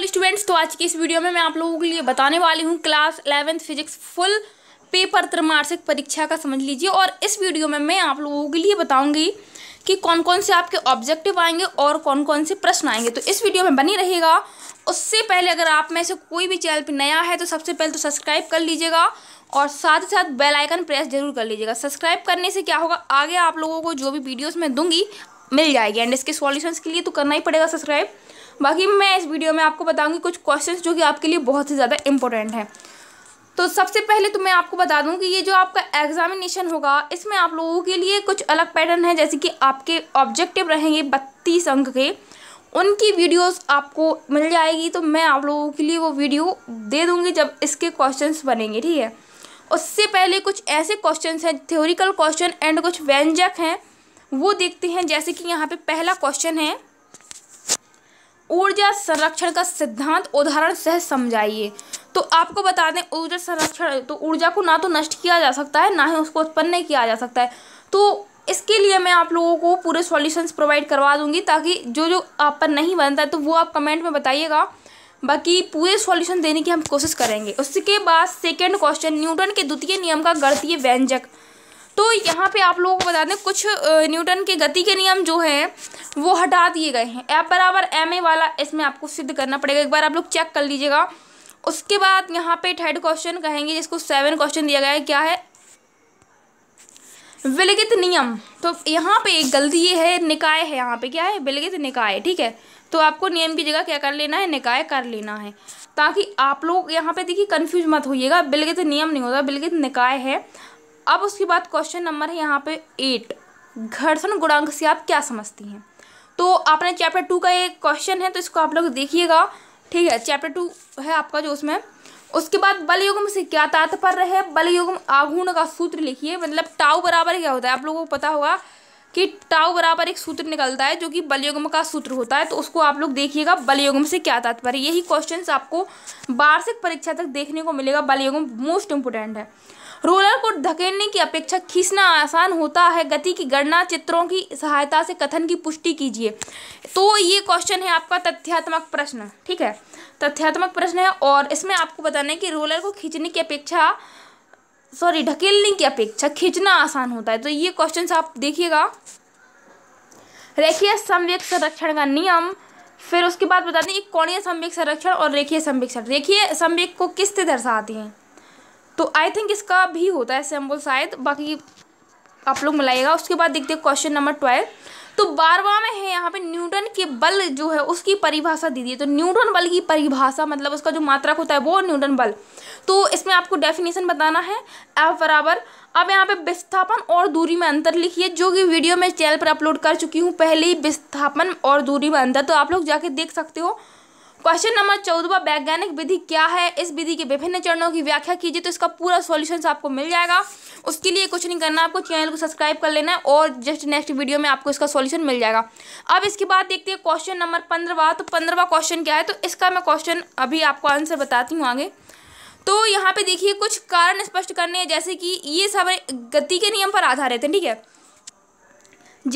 students तो आज की इस वीडियो में मैं आप लोगों के लिए बताने वाली हूँ class eleventh physics full paper त्रिमार्षिक परीक्षा का समझ लीजिए और इस वीडियो में मैं आप लोगों के लिए बताऊंगी कि कौन कौन से आपके ऑब्जेक्टिव आएंगे और कौन कौन से प्रश्न आएंगे तो इस वीडियो में बनी रहेगा उससे पहले अगर आप में से कोई भी चैनल पर नया है तो सबसे पहले तो सब्सक्राइब कर लीजिएगा और साथ ही साथ बेल आइकन प्रेस जरूर कर लीजिएगा सब्सक्राइब करने से क्या होगा आगे आप लोगों को जो भी वीडियोज़ मैं दूंगी मिल जाएगी एंड इसके सॉल्यूशंस के लिए तो करना ही पड़ेगा सब्सक्राइब बाकी मैं इस वीडियो में आपको बताऊँगी कुछ क्वेश्चन जो कि आपके लिए बहुत ही ज़्यादा इंपॉर्टेंट हैं तो सबसे पहले तो मैं आपको बता दूं कि ये जो आपका एग्जामिनेशन होगा इसमें आप लोगों के लिए कुछ अलग पैटर्न है जैसे कि आपके ऑब्जेक्टिव रहेंगे बत्तीस अंक के उनकी वीडियोस आपको मिल जाएगी तो मैं आप लोगों के लिए वो वीडियो दे दूँगी जब इसके क्वेश्चंस बनेंगे ठीक है उससे पहले कुछ ऐसे क्वेश्चंस हैं थ्योरिकल क्वेश्चन एंड कुछ व्यंजक हैं वो देखते हैं जैसे कि यहाँ पर पहला क्वेश्चन है ऊर्जा संरक्षण का सिद्धांत उदाहरण सह समझाइए तो आपको बता दें ऊर्जा संरक्षण तो ऊर्जा को ना तो नष्ट किया जा सकता है ना ही उसको उत्पन्न किया जा सकता है तो इसके लिए मैं आप लोगों को पूरे सॉल्यूशंस प्रोवाइड करवा दूंगी ताकि जो जो आप पर नहीं बनता है तो वो आप कमेंट में बताइएगा बाकी पूरे सॉल्यूशन देने की हम कोशिश करेंगे उसके बाद सेकेंड क्वेश्चन न्यूटन के द्वितीय नियम का गणतीय व्यंजक तो यहाँ पे आप लोगों को बता दें कुछ न्यूटन के गति के नियम जो है वो हटा दिए गए हैं एफ बराबर एम ए वाला इसमें आपको सिद्ध करना पड़ेगा एक बार आप लोग चेक कर लीजिएगा उसके बाद यहाँ पे थर्ड क्वेश्चन कहेंगे जिसको सेवन क्वेश्चन दिया गया है क्या है विलिखित नियम तो यहाँ पे एक गलती ये है निकाय है यहाँ पे क्या है विलिखित निकाय ठीक है तो आपको नियम की जगह क्या कर लेना है निकाय कर लेना है ताकि आप लोग यहाँ पे देखिए कंफ्यूज मत होइएगा बिलगित नियम नहीं होता बिलगित निकाय है अब उसके बाद क्वेश्चन नंबर है यहाँ पे एट घर्षण गुणांक से आप क्या समझती हैं तो आपने चैप्टर टू का एक क्वेश्चन है तो इसको आप लोग देखिएगा ठीक है चैप्टर टू है आपका जो उसमें उसके बाद बल से क्या तात्पर्य है बल युग्म आघूर्ण का सूत्र लिखिए मतलब टाउ बराबर क्या होता है आप लोगों को पता होगा कि टाउ बराबर एक सूत्र निकलता है जो कि बलयुग्म का सूत्र होता है तो उसको आप लोग देखिएगा बलयुग्म से क्या तात्पर्य यही क्वेश्चन आपको वार्षिक परीक्षा तक देखने को मिलेगा बलयुग्म मोस्ट इम्पोर्टेंट है रोलर को धकेलने की अपेक्षा खींचना आसान होता है गति की गणना चित्रों की सहायता से कथन की पुष्टि कीजिए तो ये क्वेश्चन है आपका तथ्यात्मक प्रश्न ठीक है तथ्यात्मक प्रश्न है और इसमें आपको बताना है कि रोलर को खींचने की अपेक्षा सॉरी ढकेलने की अपेक्षा खींचना आसान होता है तो ये क्वेश्चन आप देखिएगा रेखीय संवेक संरक्षण का नियम फिर उसके बाद बताते हैं कोणीय संवेक संरक्षण और रेखीय संवेक्षण रेखीय संवेक को किस से दर्शाती हैं तो आई थिंक इसका भी होता है सैम्बल शायद बाकी आप लोग मिलाइएगा उसके बाद देखते हैं क्वेश्चन नंबर ट्वेल्व तो बारवा में है यहाँ पे न्यूटन के बल जो है उसकी परिभाषा दी दी तो न्यूटन बल की परिभाषा मतलब उसका जो मात्रक होता है वो न्यूटन बल तो इसमें आपको डेफिनेशन बताना है एफ बराबर अब यहाँ पे विस्थापन और दूरी में अंतर लिखिए जो कि वीडियो मैं चैनल पर अपलोड कर चुकी हूँ पहले ही विस्थापन और दूरी में अंतर तो आप लोग जाके देख सकते हो क्वेश्चन नंबर चौदवा वैज्ञानिक विधि क्या है इस विधि के विभिन्न चरणों की व्याख्या कीजिए तो इसका पूरा सॉल्यूशन आपको मिल जाएगा उसके लिए कुछ नहीं करना आपको चैनल को सब्सक्राइब कर लेना है और जस्ट नेक्स्ट वीडियो में आपको इसका सॉल्यूशन मिल जाएगा अब इसके बाद देखते हैं क्वेश्चन नंबर पंद्रवा तो पंद्रवा क्वेश्चन क्या है तो इसका मैं क्वेश्चन अभी आपको आंसर बताती हूँ आगे तो यहाँ पे देखिए कुछ कारण स्पष्ट करने हैं जैसे कि ये सब गति के नियम पर आधारित हैं ठीक है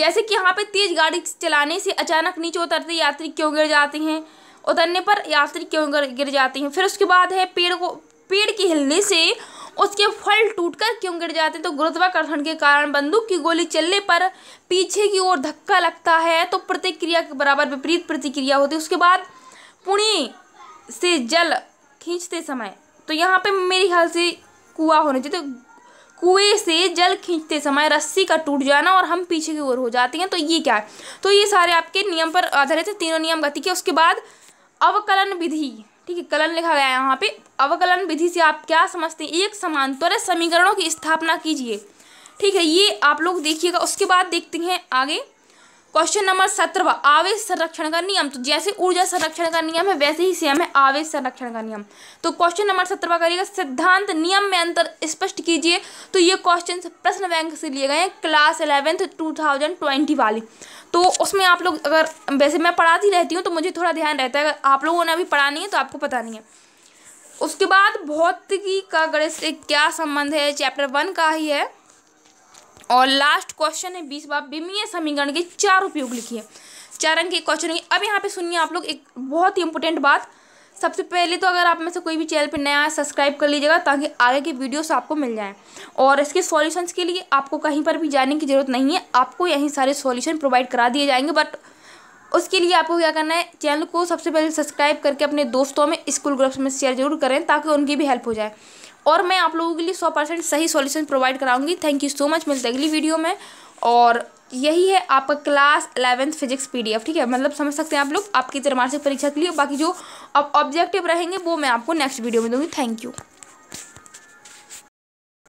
जैसे कि यहाँ पे तेज गाड़ी चलाने से अचानक नीचे उतरते यात्री क्यों गिर जाते हैं उतरने पर यात्री क्यों गिर जाती हैं फिर उसके बाद है पेड़ को पेड़ के हिलने से उसके फल टूटकर क्यों गिर जाते हैं तो गुरुत्वाकर्षण के कारण बंदूक की गोली चलने पर पीछे की ओर धक्का लगता है तो प्रतिक्रिया के बराबर विपरीत प्रतिक्रिया होती है उसके बाद पुणे से जल खींचते समय तो यहाँ पे मेरे ख्याल से कुआ होने चाहिए तो कुएं से जल खींचते समय रस्सी का टूट जाना और हम पीछे की ओर हो जाते हैं तो ये क्या है तो ये सारे आपके नियम पर आधारित है तीनों नियम गति के उसके बाद अवकलन विधि ठीक है कलन लिखा गया है यहाँ पे अवकलन विधि से आप क्या समझते हैं एक समान त्वरित समीकरणों की स्थापना कीजिए ठीक है ये आप लोग देखिएगा उसके बाद देखते हैं आगे क्वेश्चन नंबर सत्रहवा आवेश संरक्षण का नियम तो जैसे ऊर्जा संरक्षण का नियम है वैसे ही सेम है आवेश संरक्षण का नियम तो क्वेश्चन नंबर सत्रहवा करिएगा सिद्धांत नियम में अंतर स्पष्ट कीजिए तो ये क्वेश्चन प्रश्न बैंक से लिए गए हैं class eleventh two thousand twenty वाली तो उसमें आप लोग अगर वैसे मैं पढ़ाती रहती हूँ तो मुझे थोड़ा ध्यान रहता है अगर आप लोगों ने अभी पढ़ा नहीं है तो आपको पता नहीं है उसके बाद भौतिकी का गणित से क्या संबंध है चैप्टर वन का ही है और लास्ट क्वेश्चन है बीस बार विमीय समीकरण के चार उपयोग लिखिए चार अंक के क्वेश्चन होंगे अब यहाँ पे सुनिए आप लोग एक बहुत ही इंपॉर्टेंट बात सबसे पहले तो अगर आप में से कोई भी चैनल पर नया है सब्सक्राइब कर लीजिएगा ताकि आगे के वीडियोस आपको मिल जाएं और इसके सॉल्यूशंस के लिए आपको कहीं पर भी जाने की ज़रूरत नहीं है आपको यहीं सारे सॉल्यूशन प्रोवाइड करा दिए जाएंगे बट उसके लिए आपको क्या करना है चैनल को सबसे पहले सब्सक्राइब करके अपने दोस्तों में स्कूल ग्रुप्स में शेयर जरूर करें ताकि उनकी भी हेल्प हो जाए और मैं आप लोगों के लिए सौ परसेंट सही सॉल्यूशन प्रोवाइड कराऊंगी थैंक यू सो मच मिलते अगली वीडियो में और यही है आपका क्लास अलेवेंथ फिजिक्स पीडीएफ ठीक है मतलब समझ सकते हैं आप लोग आपकी त्रैमासिक परीक्षा के लिए बाकी जो अब ऑब्जेक्टिव रहेंगे वो मैं आपको नेक्स्ट वीडियो में दूंगी थैंक यू